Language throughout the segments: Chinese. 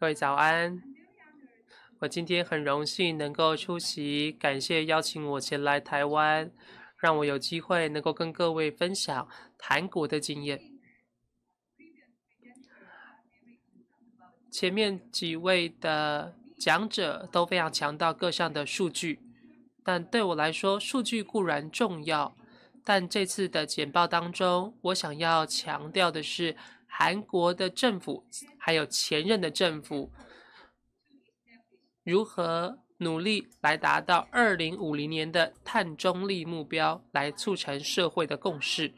各位早安，我今天很荣幸能够出席，感谢邀请我前来台湾，让我有机会能够跟各位分享韩国的经验。前面几位的讲者都非常强调各项的数据，但对我来说，数据固然重要，但这次的简报当中，我想要强调的是。韩国的政府，还有前任的政府，如何努力来达到二零五零年的碳中立目标，来促成社会的共识？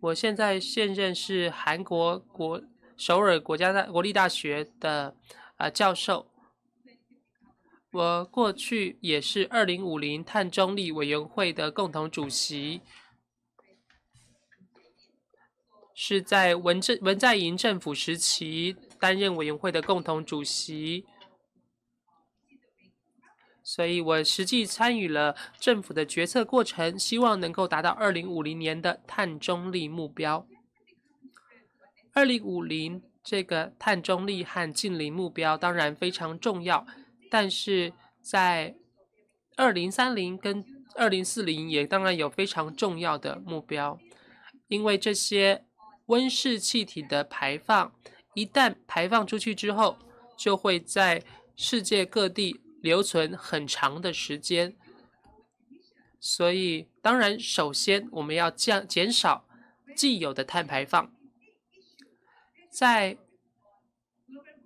我现在现任是韩国国首尔国家大国立大学的啊教授，我过去也是二零五零碳中立委员会的共同主席。是在文政文在寅政府时期担任委员会的共同主席，所以我实际参与了政府的决策过程，希望能够达到二零五零年的碳中立目标。二零五零这个碳中立和近零目标当然非常重要，但是在二零三零跟二零四零也当然有非常重要的目标，因为这些。温室气体的排放，一旦排放出去之后，就会在世界各地留存很长的时间。所以，当然，首先我们要降减少既有的碳排放。在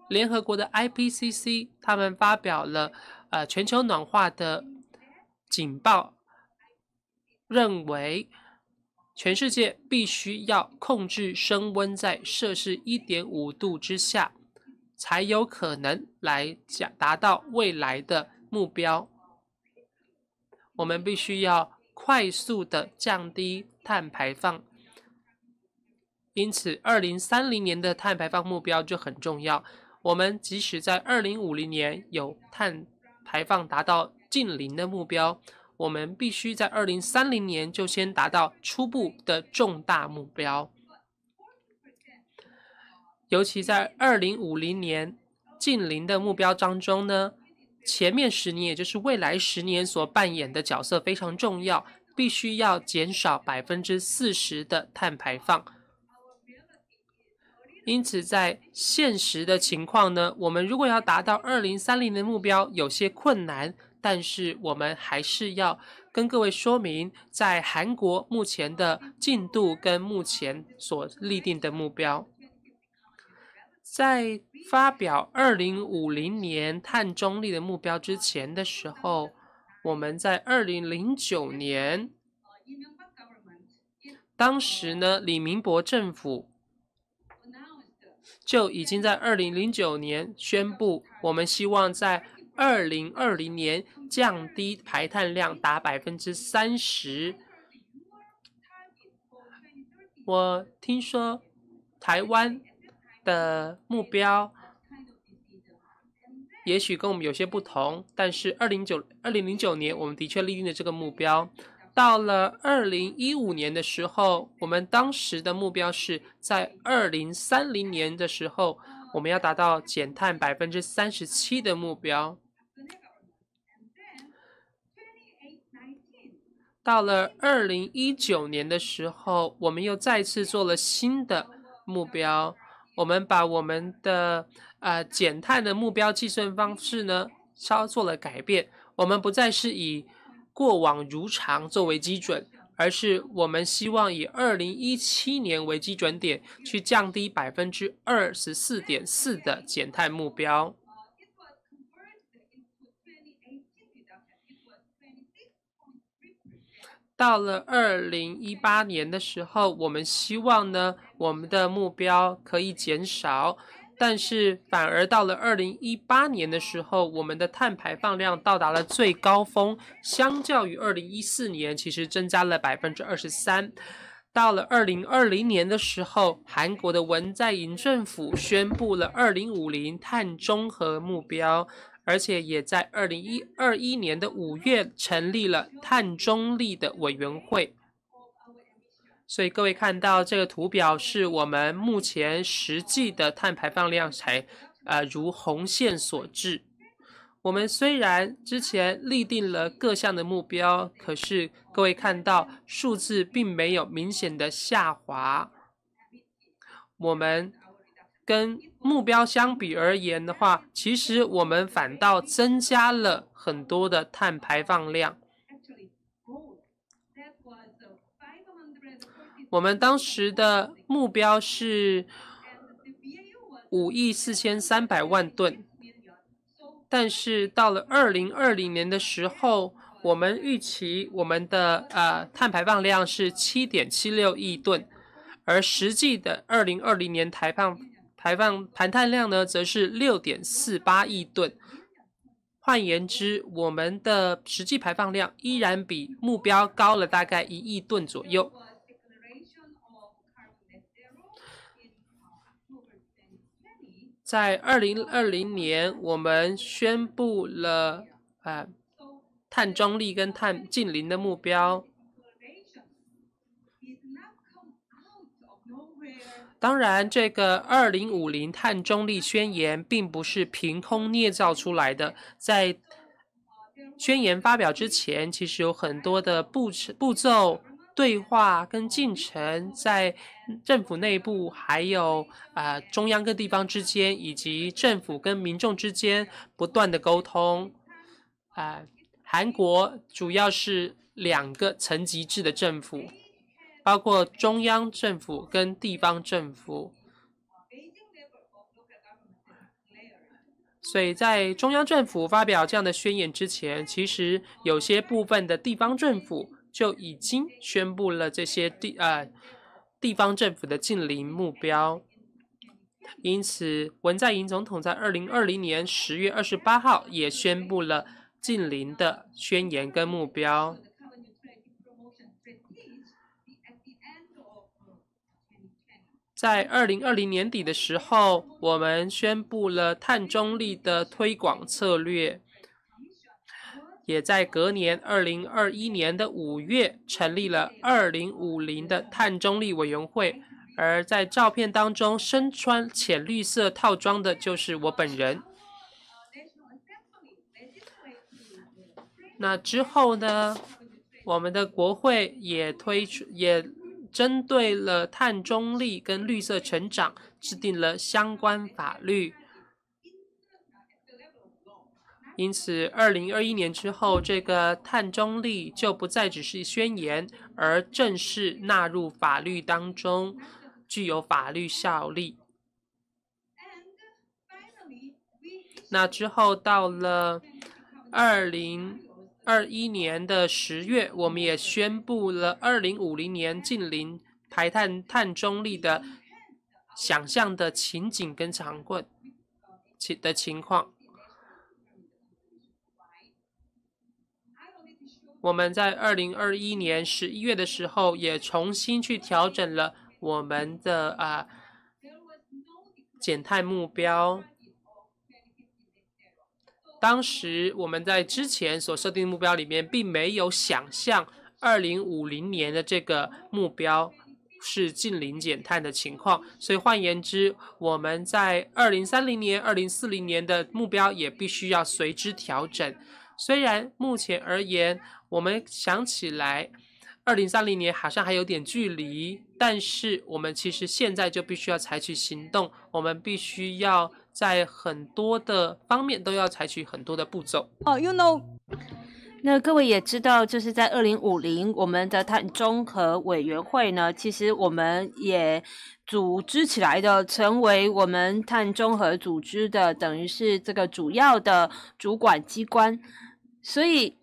联合国的 IPCC，他们发表了呃全球暖化的警报，认为。全世界必须要控制升温在摄氏一点五度之下，才有可能来达达到未来的目标。我们必须要快速的降低碳排放，因此二零三零年的碳排放目标就很重要。我们即使在二零五零年有碳排放达到近零的目标。我们必须在二零三零年就先达到初步的重大目标，尤其在二零五零年近零的目标当中呢，前面十年，也就是未来十年所扮演的角色非常重要，必须要减少百分之四十的碳排放。因此，在现实的情况呢，我们如果要达到二零三零的目标，有些困难。但是我们还是要跟各位说明，在韩国目前的进度跟目前所立定的目标，在发表二零五零年碳中立的目标之前的时候，我们在二零零九年，当时呢，李明博政府就已经在二零零九年宣布，我们希望在。二零二零年降低排碳量达百分之三十。我听说台湾的目标也许跟我们有些不同，但是二零九二零零九年我们的确立定了这个目标，到了二零一五年的时候，我们当时的目标是在二零三零年的时候，我们要达到减碳百分之三十七的目标。到了二零一九年的时候，我们又再次做了新的目标。我们把我们的呃减碳的目标计算方式呢稍做了改变。我们不再是以过往如常作为基准，而是我们希望以二零一七年为基准点去降低百分之二十四点四的减碳目标。到了二零一八年的时候，我们希望呢，我们的目标可以减少，但是反而到了二零一八年的时候，我们的碳排放量到达了最高峰，相较于二零一四年，其实增加了百分之二十三。到了二零二零年的时候，韩国的文在寅政府宣布了二零五零碳中和目标。而且也在二零一二一年的五月成立了碳中立的委员会。所以各位看到这个图表，是我们目前实际的碳排放量才，呃，如红线所致。我们虽然之前立定了各项的目标，可是各位看到数字并没有明显的下滑。我们。跟目标相比而言的话，其实我们反倒增加了很多的碳排放量。我们当时的目标是五亿四千三百万吨，但是到了二零二零年的时候，我们预期我们的呃碳排放量是七点七六亿吨，而实际的二零二零年排放。排放排碳量呢，则是六点四八亿吨。换言之，我们的实际排放量依然比目标高了大概一亿吨左右。在二零二零年，我们宣布了啊，碳中立跟碳净零的目标。当然，这个《二零五零碳中立宣言》并不是凭空捏造出来的。在宣言发表之前，其实有很多的步程、步骤、对话跟进程，在政府内部，还有啊中央跟地方之间，以及政府跟民众之间不断的沟通。啊，韩国主要是两个层级制的政府。包括中央政府跟地方政府，所以在中央政府发表这样的宣言之前，其实有些部分的地方政府就已经宣布了这些地呃地方政府的近邻目标。因此，文在寅总统在二零二零年十月二十八号也宣布了近邻的宣言跟目标。在二零二零年底的时候，我们宣布了碳中立的推广策略，也在隔年二零二一年的五月成立了二零五零的碳中立委员会。而在照片当中，身穿浅绿色套装的就是我本人。那之后呢，我们的国会也推出也。针对了碳中立跟绿色成长，制定了相关法律。因此，二零二一年之后，这个碳中立就不再只是宣言，而正式纳入法律当中，具有法律效力。那之后到了二零。二一年的十月，我们也宣布了二零五零年近零排碳碳中立的想象的情景跟长棍情的情况。我们在二零二一年十一月的时候，也重新去调整了我们的啊减碳目标。当时我们在之前所设定目标里面，并没有想象二零五零年的这个目标是近零减碳的情况，所以换言之，我们在二零三零年、二零四零年的目标也必须要随之调整。虽然目前而言，我们想起来二零三零年好像还有点距离，但是我们其实现在就必须要采取行动，我们必须要。在很多的方面都要采取很多的步骤。哦，You know，那各位也知道，就是在二零五零，我们的碳中和委员会呢，其实我们也组织起来的，成为我们碳中和组织的，等于是这个主要的主管机关。所以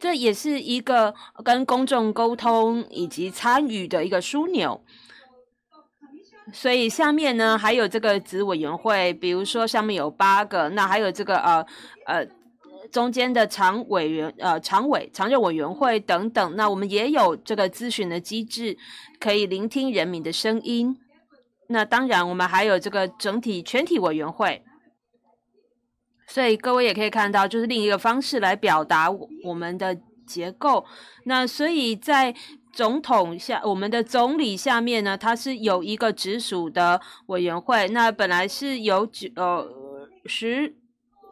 这也是一个跟公众沟通以及参与的一个枢纽。所以下面呢还有这个子委员会，比如说上面有八个，那还有这个呃呃中间的常委员呃常委常任委员会等等，那我们也有这个咨询的机制，可以聆听人民的声音。那当然我们还有这个整体全体委员会，所以各位也可以看到，就是另一个方式来表达我们的结构。那所以在总统下，我们的总理下面呢，他是有一个直属的委员会。那本来是有九、呃十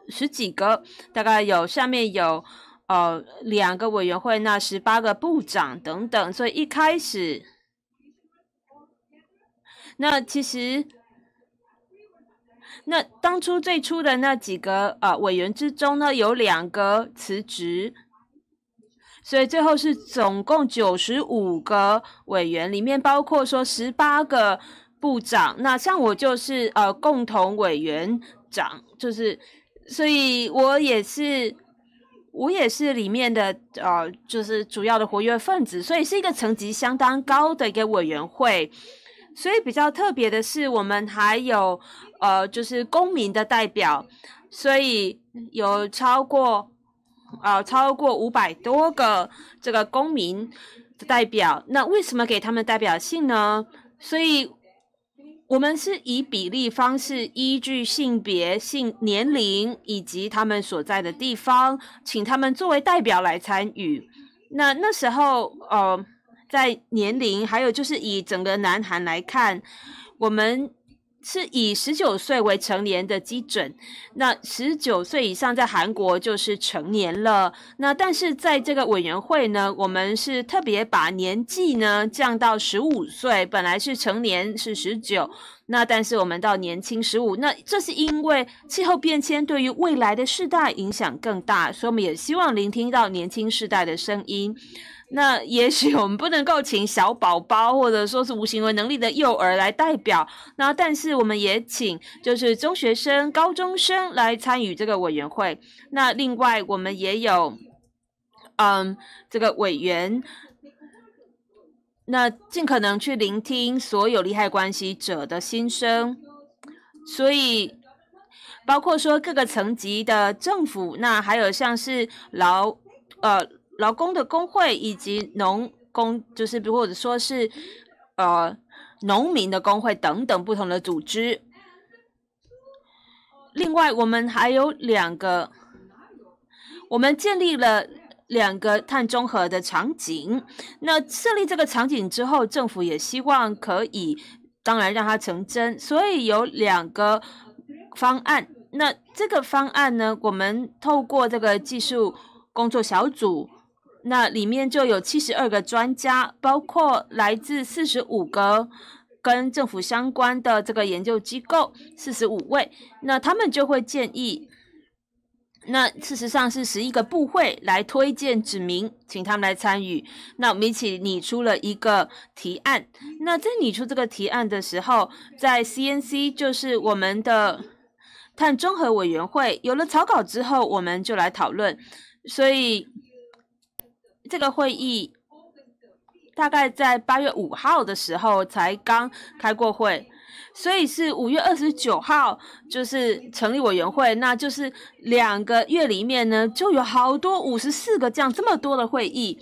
十几个，大概有下面有，呃两个委员会，那十八个部长等等。所以一开始，那其实，那当初最初的那几个啊委员之中呢，有两个辞职。所以最后是总共九十五个委员，里面包括说十八个部长。那像我就是呃共同委员长，就是，所以我也是我也是里面的呃就是主要的活跃分子，所以是一个层级相当高的一个委员会。所以比较特别的是，我们还有呃就是公民的代表，所以有超过。啊，超过五百多个这个公民的代表，那为什么给他们代表性呢？所以，我们是以比例方式，依据性别、性年龄以及他们所在的地方，请他们作为代表来参与。那那时候，呃，在年龄，还有就是以整个南韩来看，我们。是以十九岁为成年的基准，那十九岁以上在韩国就是成年了。那但是在这个委员会呢，我们是特别把年纪呢降到十五岁，本来是成年是十九，那但是我们到年轻十五。那这是因为气候变迁对于未来的世代影响更大，所以我们也希望聆听到年轻世代的声音。那也许我们不能够请小宝宝或者说是无行为能力的幼儿来代表，那但是我们也请就是中学生、高中生来参与这个委员会。那另外我们也有，嗯，这个委员，那尽可能去聆听所有利害关系者的心声。所以包括说各个层级的政府，那还有像是劳，呃。劳工的工会以及农工，就是或者说是，呃，农民的工会等等不同的组织。另外，我们还有两个，我们建立了两个碳中和的场景。那设立这个场景之后，政府也希望可以，当然让它成真。所以有两个方案。那这个方案呢，我们透过这个技术工作小组。那里面就有七十二个专家，包括来自四十五个跟政府相关的这个研究机构，四十五位。那他们就会建议，那事实上是十一个部会来推荐指名，请他们来参与。那我们一起拟出了一个提案。那在拟出这个提案的时候，在 CNC 就是我们的碳综合委员会，有了草稿之后，我们就来讨论。所以。这个会议大概在八月五号的时候才刚开过会，所以是五月二十九号就是成立委员会，那就是两个月里面呢就有好多五十四个这样这么多的会议，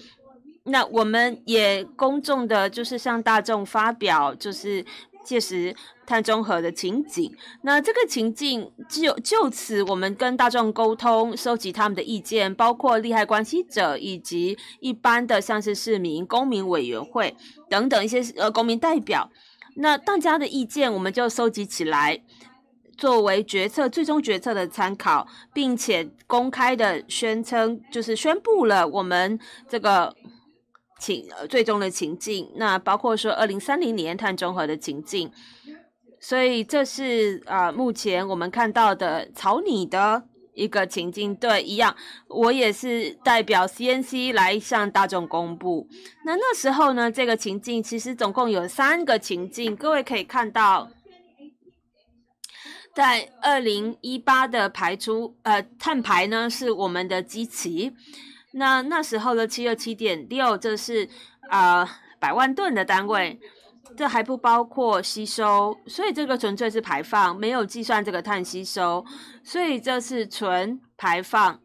那我们也公众的，就是向大众发表，就是。届时碳中和的情景，那这个情境就就此，我们跟大众沟通，收集他们的意见，包括利害关系者以及一般的像是市民、公民委员会等等一些呃公民代表，那大家的意见我们就收集起来，作为决策最终决策的参考，并且公开的宣称，就是宣布了我们这个。情呃，最终的情境，那包括说二零三零年碳中和的情境，所以这是啊，目前我们看到的草拟的一个情境，对，一样，我也是代表 CNC 来向大众公布。那那时候呢，这个情境其实总共有三个情境，各位可以看到，在二零一八的排出呃碳排呢是我们的基期。那那时候的七二七点六，这是啊百万吨的单位，这还不包括吸收，所以这个纯粹是排放，没有计算这个碳吸收，所以这是纯排放。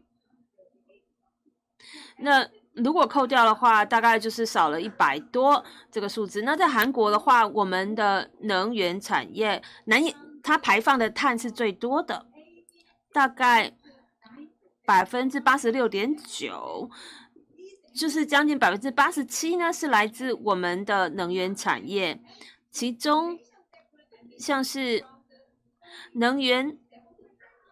那如果扣掉的话，大概就是少了一百多这个数字。那在韩国的话，我们的能源产业，能它排放的碳是最多的，大概。百分之八十六点九，就是将近百分之八十七呢，是来自我们的能源产业，其中像是能源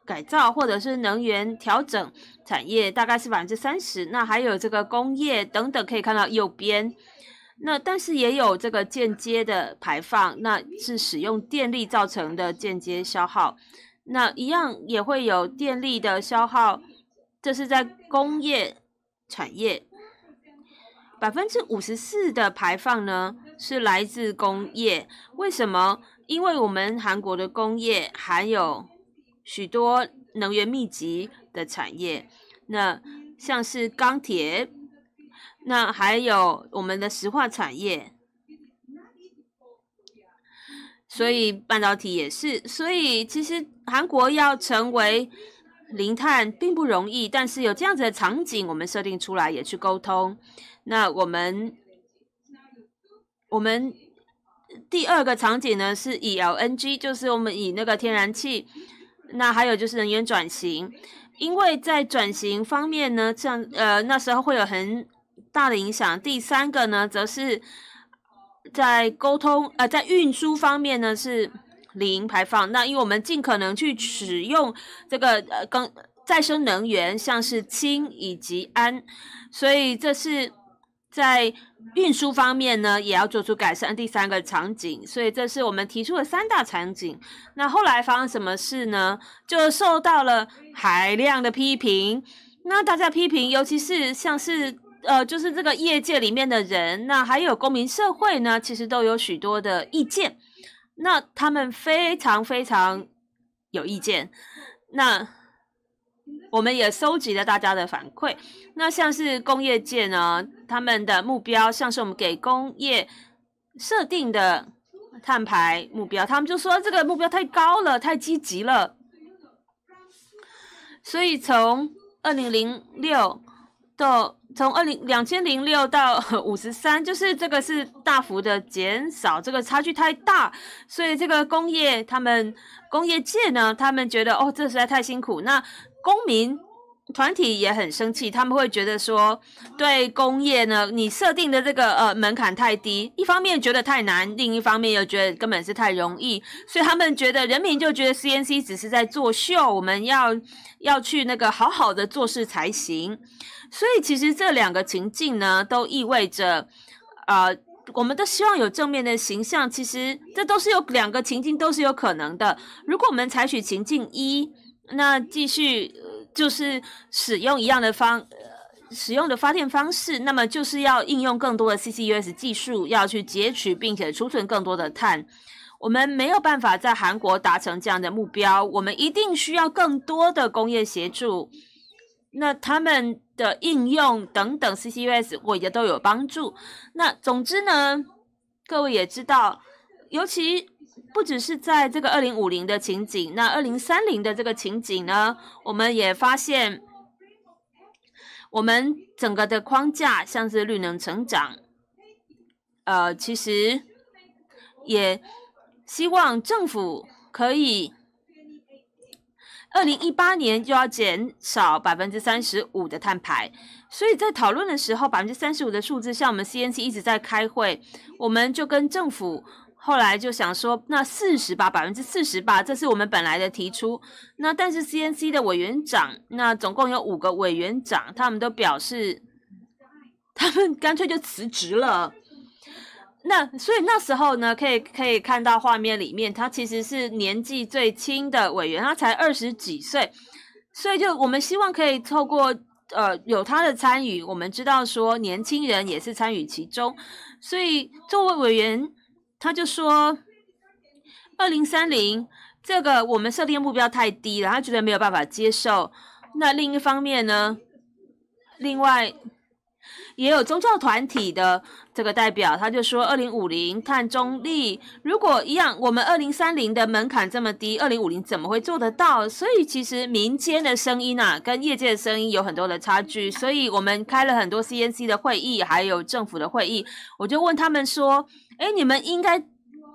改造或者是能源调整产业大概是百分之三十，那还有这个工业等等，可以看到右边，那但是也有这个间接的排放，那是使用电力造成的间接消耗，那一样也会有电力的消耗。这是在工业产业，百分之五十四的排放呢是来自工业。为什么？因为我们韩国的工业含有许多能源密集的产业，那像是钢铁，那还有我们的石化产业，所以半导体也是。所以其实韩国要成为。零碳并不容易，但是有这样子的场景，我们设定出来也去沟通。那我们我们第二个场景呢，是以 LNG，就是我们以那个天然气。那还有就是能源转型，因为在转型方面呢，这样呃那时候会有很大的影响。第三个呢，则是在沟通呃在运输方面呢是。零排放，那因为我们尽可能去使用这个呃更再生能源，像是氢以及氨，所以这是在运输方面呢也要做出改善。第三个场景，所以这是我们提出的三大场景。那后来发生什么事呢？就受到了海量的批评。那大家批评，尤其是像是呃就是这个业界里面的人，那还有公民社会呢，其实都有许多的意见。那他们非常非常有意见，那我们也收集了大家的反馈。那像是工业界呢，他们的目标像是我们给工业设定的碳排目标，他们就说这个目标太高了，太积极了。所以从二零零六到。从二零两千零六到 五十三，就是这个是大幅的减少，这个差距太大，所以这个工业他们工业界呢，他们觉得哦，这实在太辛苦。那公民团体也很生气，他们会觉得说，对工业呢，你设定的这个呃门槛太低，一方面觉得太难，另一方面又觉得根本是太容易，所以他们觉得人民就觉得 CNC 只是在作秀，我们要要去那个好好的做事才行。所以其实这两个情境呢，都意味着，呃，我们都希望有正面的形象。其实这都是有两个情境，都是有可能的。如果我们采取情境一，那继续就是使用一样的方，使用的发电方式，那么就是要应用更多的 CCUS 技术，要去截取并且储存更多的碳。我们没有办法在韩国达成这样的目标，我们一定需要更多的工业协助。那他们的应用等等，CCUS 我也都有帮助。那总之呢，各位也知道，尤其不只是在这个二零五零的情景，那二零三零的这个情景呢，我们也发现，我们整个的框架像是绿能成长，呃，其实也希望政府可以。二零一八年又要减少百分之三十五的碳排，所以在讨论的时候，百分之三十五的数字，像我们 CNC 一直在开会，我们就跟政府后来就想说，那四十吧，百分之四十吧，这是我们本来的提出。那但是 CNC 的委员长，那总共有五个委员长，他们都表示，他们干脆就辞职了。那所以那时候呢，可以可以看到画面里面，他其实是年纪最轻的委员，他才二十几岁，所以就我们希望可以透过呃有他的参与，我们知道说年轻人也是参与其中，所以作为委员他就说，二零三零这个我们设定目标太低了，他觉得没有办法接受。那另一方面呢，另外。也有宗教团体的这个代表，他就说：“二零五零碳中立，如果一样，我们二零三零的门槛这么低，二零五零怎么会做得到？”所以其实民间的声音啊，跟业界的声音有很多的差距。所以我们开了很多 CNC 的会议，还有政府的会议，我就问他们说：“哎，你们应该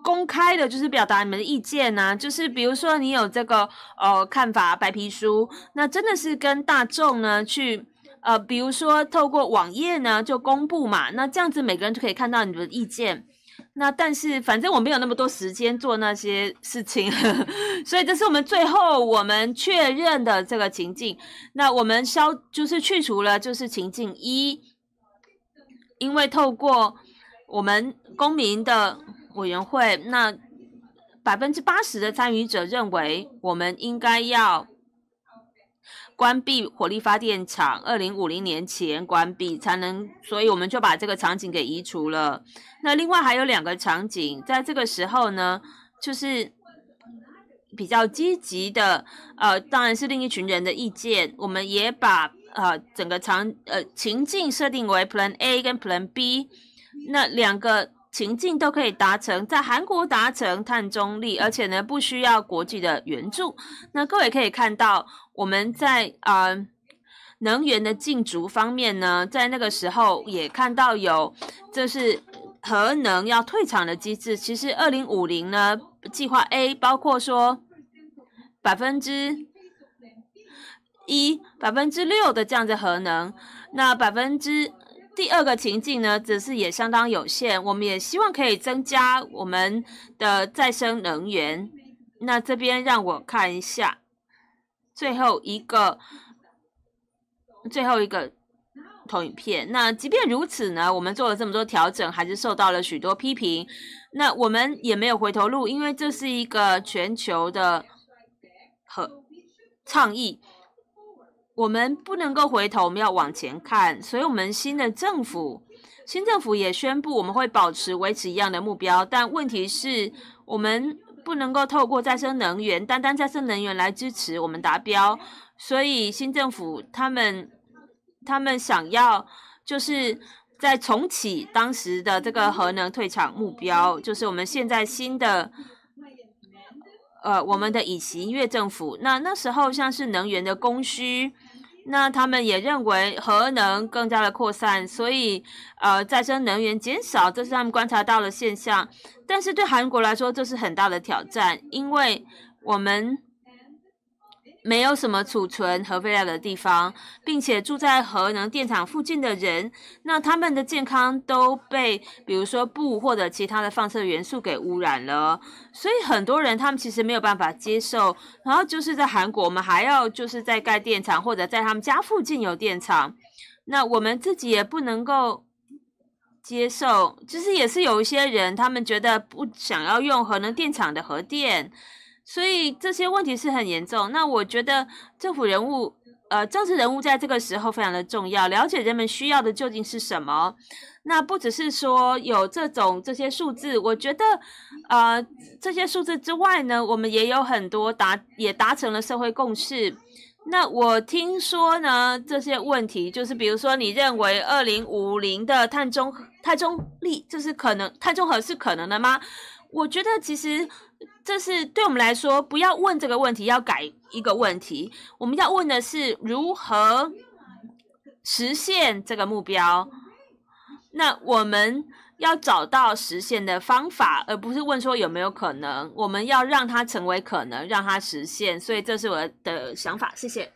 公开的，就是表达你们的意见啊，就是比如说你有这个呃看法白皮书，那真的是跟大众呢去。”呃，比如说透过网页呢，就公布嘛，那这样子每个人就可以看到你的意见。那但是反正我没有那么多时间做那些事情，所以这是我们最后我们确认的这个情境。那我们消就是去除了就是情境一，因为透过我们公民的委员会，那百分之八十的参与者认为我们应该要。关闭火力发电厂，二零五零年前关闭才能，所以我们就把这个场景给移除了。那另外还有两个场景，在这个时候呢，就是比较积极的，呃，当然是另一群人的意见，我们也把呃整个场呃情境设定为 Plan A 跟 Plan B，那两个。情境都可以达成，在韩国达成碳中立，而且呢不需要国际的援助。那各位可以看到，我们在啊能源的禁足方面呢，在那个时候也看到有，就是核能要退场的机制。其实二零五零呢计划 A 包括说百分之一百分之六的样在核能，那百分之。第二个情境呢，只是也相当有限。我们也希望可以增加我们的再生能源。那这边让我看一下最后一个最后一个投影片。那即便如此呢，我们做了这么多调整，还是受到了许多批评。那我们也没有回头路，因为这是一个全球的和倡议。我们不能够回头，我们要往前看。所以，我们新的政府，新政府也宣布，我们会保持维持一样的目标。但问题是，我们不能够透过再生能源，单单再生能源来支持我们达标。所以，新政府他们他们想要，就是在重启当时的这个核能退场目标，就是我们现在新的。呃，我们的以奇越政府，那那时候像是能源的供需，那他们也认为核能更加的扩散，所以呃，再生能源减少，这是他们观察到的现象。但是对韩国来说，这是很大的挑战，因为我们。没有什么储存核废料的地方，并且住在核能电厂附近的人，那他们的健康都被，比如说布或者其他的放射元素给污染了，所以很多人他们其实没有办法接受。然后就是在韩国，我们还要就是在盖电厂或者在他们家附近有电厂，那我们自己也不能够接受。其实也是有一些人，他们觉得不想要用核能电厂的核电。所以这些问题是很严重。那我觉得政府人物，呃，政治人物在这个时候非常的重要，了解人们需要的究竟是什么。那不只是说有这种这些数字，我觉得，呃，这些数字之外呢，我们也有很多达也达成了社会共识。那我听说呢，这些问题就是比如说，你认为二零五零的碳中碳中立这是可能，碳中和是可能的吗？我觉得其实。这是对我们来说，不要问这个问题，要改一个问题。我们要问的是如何实现这个目标。那我们要找到实现的方法，而不是问说有没有可能。我们要让它成为可能，让它实现。所以这是我的想法。谢谢。